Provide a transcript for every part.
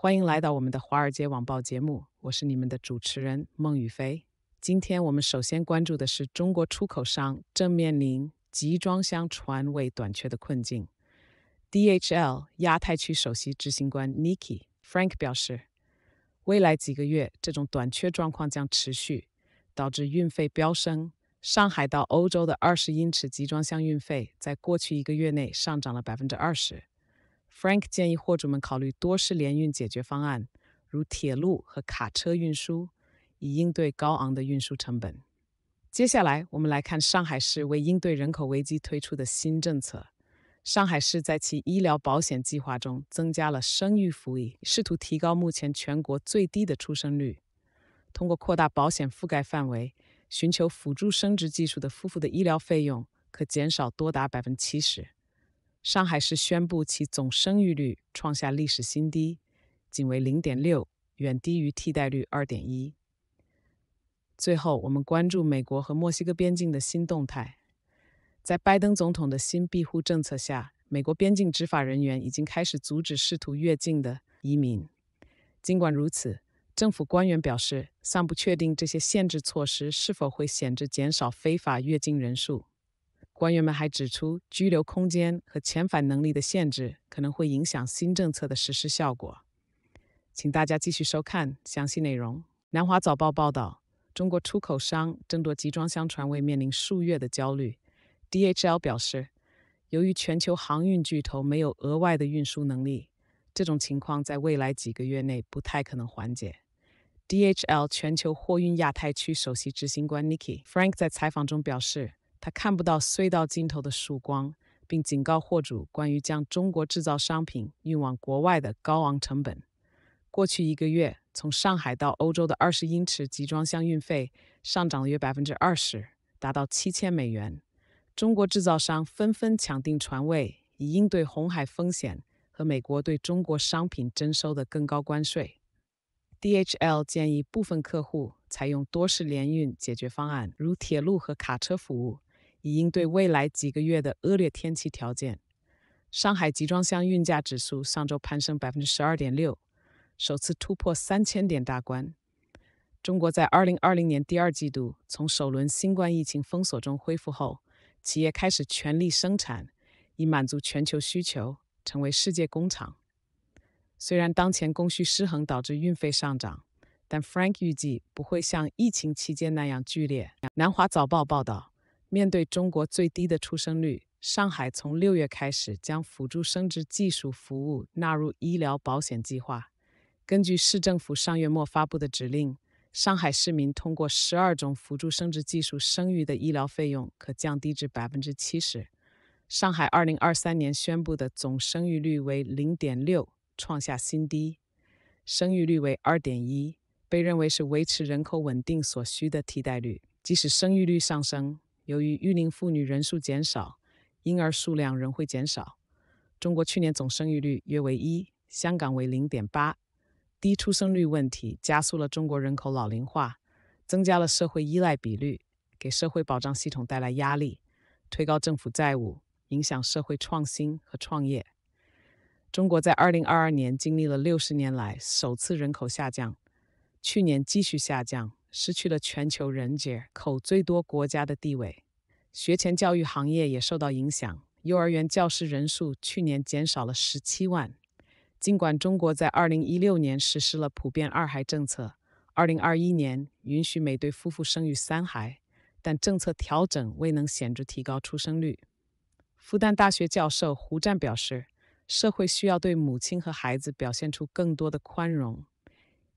欢迎来到我们的华尔街网报节目，我是你们的主持人孟雨飞。今天我们首先关注的是，中国出口商正面临集装箱船位短缺的困境。DHL 亚太区首席执行官 Nicky Frank 表示，未来几个月这种短缺状况将持续，导致运费飙升。上海到欧洲的二十英尺集装箱运费在过去一个月内上涨了百分之二十。Frank 建议货主们考虑多式联运解决方案，如铁路和卡车运输，以应对高昂的运输成本。接下来，我们来看上海市为应对人口危机推出的新政策。上海市在其医疗保险计划中增加了生育福利，试图提高目前全国最低的出生率。通过扩大保险覆盖范围，寻求辅助生殖技术的夫妇的医疗费用可减少多达百分之七十。上海市宣布其总生育率创下历史新低，仅为零点六，远低于替代率二点一。最后，我们关注美国和墨西哥边境的新动态。在拜登总统的新庇护政策下，美国边境执法人员已经开始阻止试图越境的移民。尽管如此，政府官员表示尚不确定这些限制措施是否会显著减少非法越境人数。官员们还指出，拘留空间和遣返能力的限制可能会影响新政策的实施效果。请大家继续收看详细内容。南华早报报道，中国出口商争夺集装箱船位面临数月的焦虑。DHL 表示，由于全球航运巨头没有额外的运输能力，这种情况在未来几个月内不太可能缓解。DHL 全球货运亚太区首席执行官 Nicky Frank 在采访中表示。他看不到隧道尽头的曙光，并警告货主关于将中国制造商品运往国外的高昂成本。过去一个月，从上海到欧洲的二十英尺集装箱运费上涨了约百分之二十，达到七千美元。中国制造商纷纷抢定船位，以应对红海风险和美国对中国商品征收的更高关税。DHL 建议部分客户采用多式联运解决方案，如铁路和卡车服务。以应对未来几个月的恶劣天气条件，上海集装箱运价指数上周攀升百分之十二点六，首次突破三千点大关。中国在二零二零年第二季度从首轮新冠疫情封锁中恢复后，企业开始全力生产，以满足全球需求，成为世界工厂。虽然当前供需失衡导致运费上涨，但 Frank 预计不会像疫情期间那样剧烈。南华早报报道。面对中国最低的出生率，上海从六月开始将辅助生殖技术服务纳入医疗保险计划。根据市政府上月末发布的指令，上海市民通过十二种辅助生殖技术生育的医疗费用可降低至百分之七十。上海二零二三年宣布的总生育率为零点六，创下新低。生育率为二点一，被认为是维持人口稳定所需的替代率。即使生育率上升，由于育龄妇女人数减少，婴儿数量仍会减少。中国去年总生育率约为一，香港为零点八。低出生率问题加速了中国人口老龄化，增加了社会依赖比率，给社会保障系统带来压力，推高政府债务，影响社会创新和创业。中国在二零二二年经历了六十年来首次人口下降，去年继续下降。失去了全球人口最多国家的地位，学前教育行业也受到影响。幼儿园教师人数去年减少了十七万。尽管中国在2016年实施了普遍二孩政策，2021年允许每对夫妇生育三孩，但政策调整未能显著提高出生率。复旦大学教授胡湛表示，社会需要对母亲和孩子表现出更多的宽容。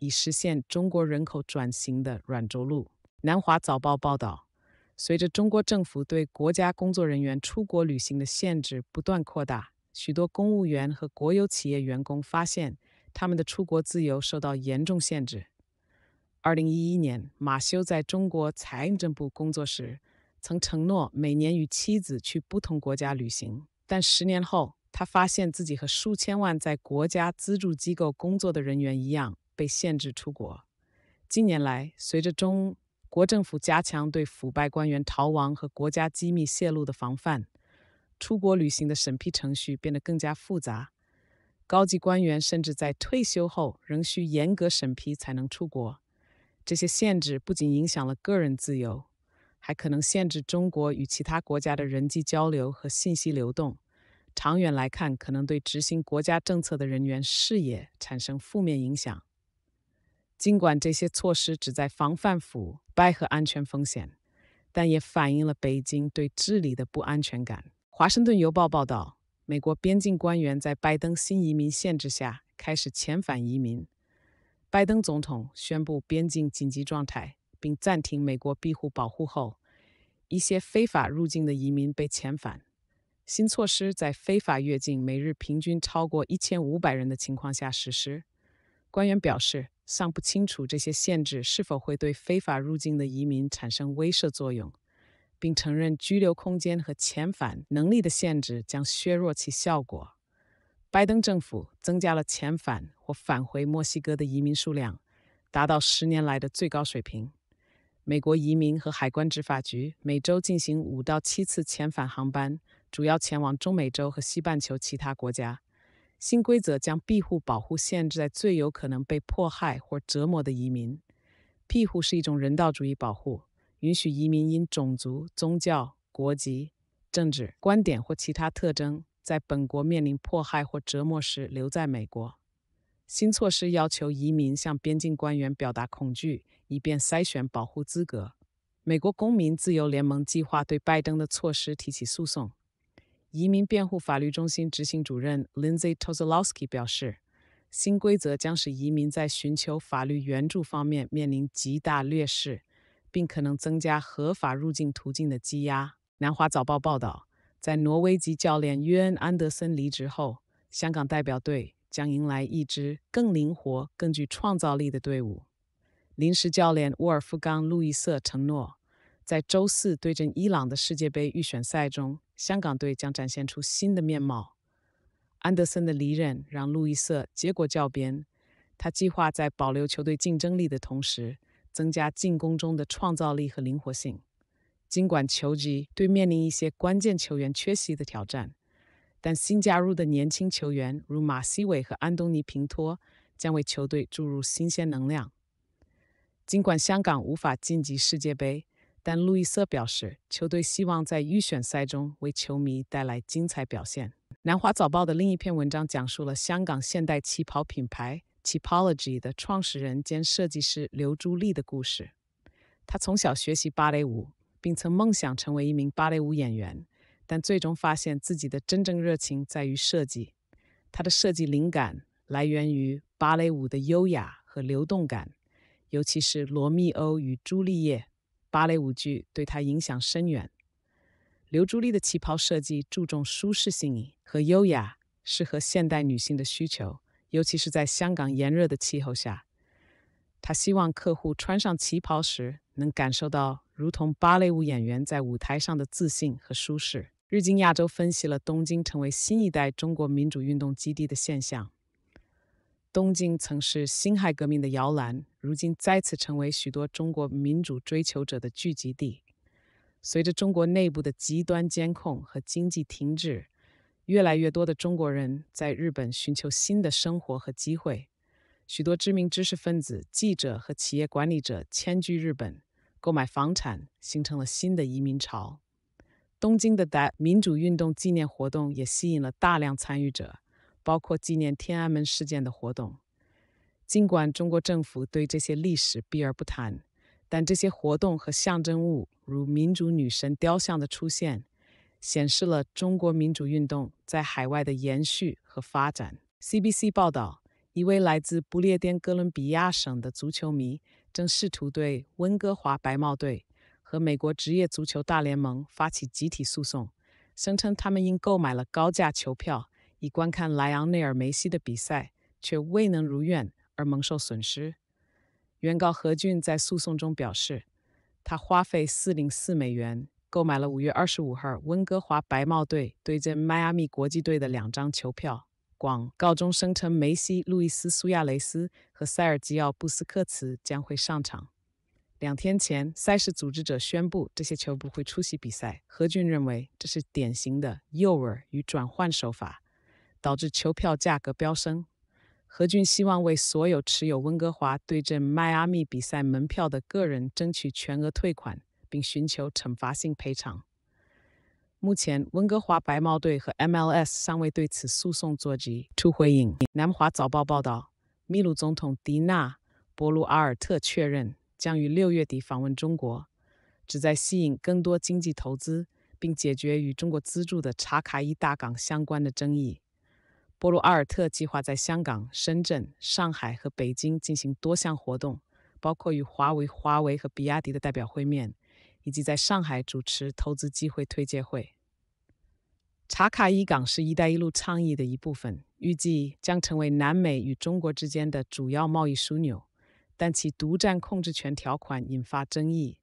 以实现中国人口转型的软着陆。南华早报报道，随着中国政府对国家工作人员出国旅行的限制不断扩大，许多公务员和国有企业员工发现他们的出国自由受到严重限制。二零一一年，马修在中国财政部工作时曾承诺每年与妻子去不同国家旅行，但十年后，他发现自己和数千万在国家资助机构工作的人员一样。被限制出国。近年来，随着中国政府加强对腐败官员逃亡和国家机密泄露的防范，出国旅行的审批程序变得更加复杂。高级官员甚至在退休后仍需严格审批才能出国。这些限制不仅影响了个人自由，还可能限制中国与其他国家的人际交流和信息流动。长远来看，可能对执行国家政策的人员视野产生负面影响。尽管这些措施旨在防范腐败和安全风险，但也反映了北京对治理的不安全感。《华盛顿邮报》报道，美国边境官员在拜登新移民限制下开始遣返移民。拜登总统宣布边境紧急状态并暂停美国庇护保护后，一些非法入境的移民被遣返。新措施在非法越境每日平均超过一千五百人的情况下实施。官员表示。尚不清楚这些限制是否会对非法入境的移民产生威慑作用，并承认居留空间和遣返能力的限制将削弱其效果。拜登政府增加了遣返或返回墨西哥的移民数量，达到十年来的最高水平。美国移民和海关执法局每周进行五到七次遣返航班，主要前往中美洲和西半球其他国家。新规则将庇护保护限制在最有可能被迫害或折磨的移民。庇护是一种人道主义保护，允许移民因种族、宗教、国籍、政治观点或其他特征，在本国面临迫害或折磨时留在美国。新措施要求移民向边境官员表达恐惧，以便筛选保护资格。美国公民自由联盟计划对拜登的措施提起诉讼。移民辩护法律中心执行主任 Lindsay t o z o l o w s k i 表示，新规则将使移民在寻求法律援助方面面临极大劣势，并可能增加合法入境途径的积压。南华早报报道，在挪威籍教练约恩·安德森离职后，香港代表队将迎来一支更灵活、更具创造力的队伍。临时教练沃尔夫冈·路易瑟承诺。在周四对阵伊朗的世界杯预选赛中，香港队将展现出新的面貌。安德森的离任让路易瑟结果教鞭，他计划在保留球队竞争力的同时，增加进攻中的创造力和灵活性。尽管球对面临一些关键球员缺席的挑战，但新加入的年轻球员如马西伟和安东尼平托将为球队注入新鲜能量。尽管香港无法晋级世界杯，但路易瑟表示，球队希望在预选赛中为球迷带来精彩表现。南华早报的另一篇文章讲述了香港现代旗袍品牌旗袍 ology 的创始人兼设计师刘朱丽的故事。她从小学习芭蕾舞，并曾梦想成为一名芭蕾舞演员，但最终发现自己的真正热情在于设计。她的设计灵感来源于芭蕾舞的优雅和流动感，尤其是《罗密欧与朱丽叶》。芭蕾舞剧对她影响深远。刘朱莉的旗袍设计注重舒适性和优雅，适合现代女性的需求，尤其是在香港炎热的气候下。她希望客户穿上旗袍时能感受到如同芭蕾舞演员在舞台上的自信和舒适。日经亚洲分析了东京成为新一代中国民主运动基地的现象。东京曾是辛亥革命的摇篮。如今再次成为许多中国民主追求者的聚集地。随着中国内部的极端监控和经济停滞，越来越多的中国人在日本寻求新的生活和机会。许多知名知识分子、记者和企业管理者迁居日本，购买房产，形成了新的移民潮。东京的大民主运动纪念活动也吸引了大量参与者，包括纪念天安门事件的活动。尽管中国政府对这些历史避而不谈，但这些活动和象征物，如民主女神雕像的出现，显示了中国民主运动在海外的延续和发展。CBC 报道，一位来自不列颠哥伦比亚省的足球迷正试图对温哥华白帽队和美国职业足球大联盟发起集体诉讼，声称他们因购买了高价球票以观看莱昂内尔梅西的比赛，却未能如愿。而蒙受损失。原告何俊在诉讼中表示，他花费四零四美元购买了五月二十五号温哥华白帽队对阵迈阿密国际队的两张球票。广告中声称梅西、路易斯·苏亚雷斯和塞尔吉奥·布斯克茨将会上场。两天前，赛事组织者宣布这些球不会出席比赛。何俊认为这是典型的诱饵与转换手法，导致球票价格飙升。何俊希望为所有持有温哥华对阵迈阿密比赛门票的个人争取全额退款，并寻求惩罚性赔偿。目前，温哥华白帽队和 MLS 尚未对此诉讼作及出回应。南华早报报道，秘鲁总统迪纳·博鲁阿尔特确认将于六月底访问中国，旨在吸引更多经济投资，并解决与中国资助的查卡伊大港相关的争议。波罗阿尔特计划在香港、深圳、上海和北京进行多项活动，包括与华为、华为和比亚迪的代表会面，以及在上海主持投资机会推介会。茶卡伊港是一带一路倡议的一部分，预计将成为南美与中国之间的主要贸易枢纽，但其独占控制权条款引发争议。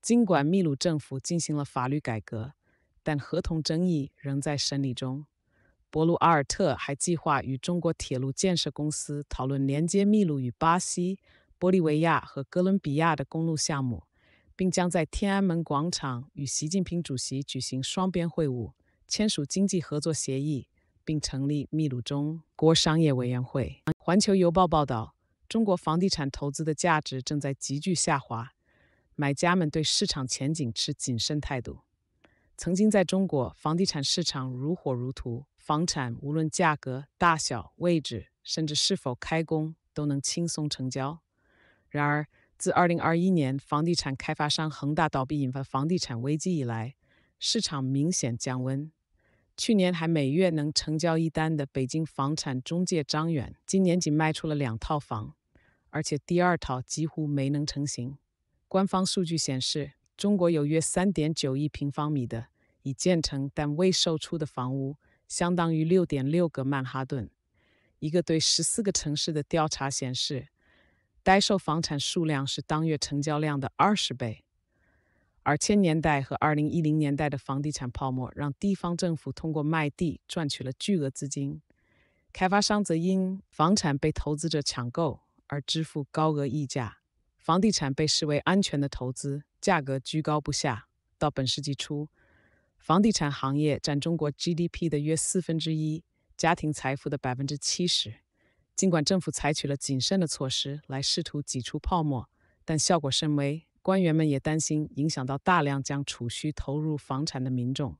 尽管秘鲁政府进行了法律改革，但合同争议仍在审理中。博鲁阿尔特还计划与中国铁路建设公司讨论连接秘鲁与巴西、玻利维亚和哥伦比亚的公路项目，并将在天安门广场与习近平主席举行双边会晤，签署经济合作协议，并成立秘鲁中国商业委员会。环球邮报报道，中国房地产投资的价值正在急剧下滑，买家们对市场前景持谨慎态度。曾经在中国房地产市场如火如荼，房产无论价格、大小、位置，甚至是否开工，都能轻松成交。然而，自2021年房地产开发商恒大倒闭引发房地产危机以来，市场明显降温。去年还每月能成交一单的北京房产中介张远，今年仅卖出了两套房，而且第二套几乎没能成型。官方数据显示。中国有约三点九亿平方米的已建成但未售出的房屋，相当于六点六个曼哈顿。一个对十四个城市的调查显示，待售房产数量是当月成交量的二十倍。而千年代和二零一零年代的房地产泡沫让地方政府通过卖地赚取了巨额资金，开发商则因房产被投资者抢购而支付高额溢价。房地产被视为安全的投资。价格居高不下。到本世纪初，房地产行业占中国 GDP 的约四分之一，家庭财富的百分之七十。尽管政府采取了谨慎的措施来试图挤出泡沫，但效果甚微。官员们也担心影响到大量将储蓄投入房产的民众。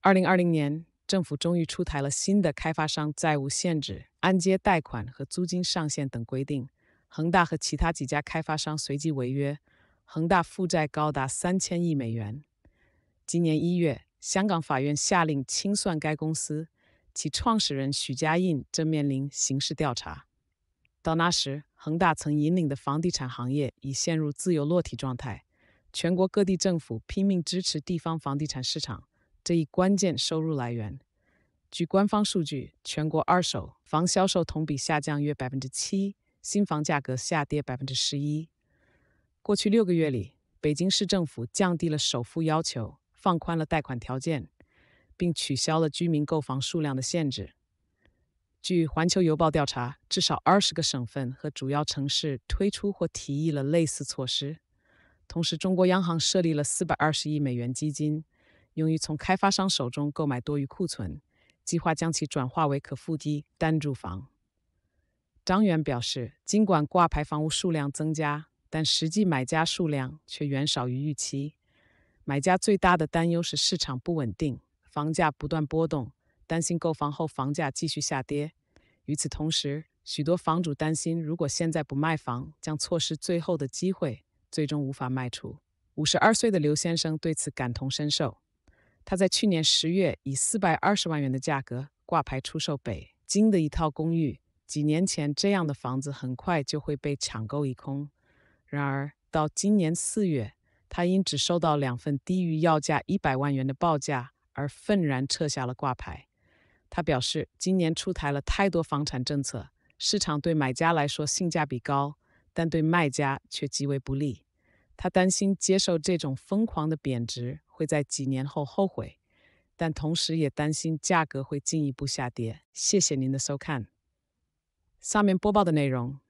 二零二零年，政府终于出台了新的开发商债务限制、按揭贷款和租金上限等规定。恒大和其他几家开发商随即违约。恒大负债高达三千亿美元。今年一月，香港法院下令清算该公司，其创始人许家印正面临刑事调查。到那时，恒大曾引领的房地产行业已陷入自由落体状态。全国各地政府拼命支持地方房地产市场这一关键收入来源。据官方数据，全国二手房销售同比下降约百分之七，新房价格下跌百分之十一。过去六个月里，北京市政府降低了首付要求，放宽了贷款条件，并取消了居民购房数量的限制。据《环球邮报》调查，至少二十个省份和主要城市推出或提议了类似措施。同时，中国央行设立了四百二十亿美元基金，用于从开发商手中购买多余库存，计划将其转化为可付低单住房。张元表示，尽管挂牌房屋数量增加，但实际买家数量却远少于预期。买家最大的担忧是市场不稳定，房价不断波动，担心购房后房价继续下跌。与此同时，许多房主担心，如果现在不卖房，将错失最后的机会，最终无法卖出。五十二岁的刘先生对此感同身受。他在去年十月以四百二十万元的价格挂牌出售北京的一套公寓。几年前，这样的房子很快就会被抢购一空。然而，到今年四月，他因只收到两份低于要价一百万元的报价而愤然撤下了挂牌。他表示，今年出台了太多房产政策，市场对买家来说性价比高，但对卖家却极为不利。他担心接受这种疯狂的贬值会在几年后后悔，但同时也担心价格会进一步下跌。谢谢您的收看，上面播报的内容。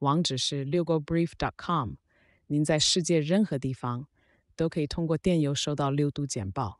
网址是 b i brief dot .com。您在世界任何地方都可以通过电邮收到六度简报。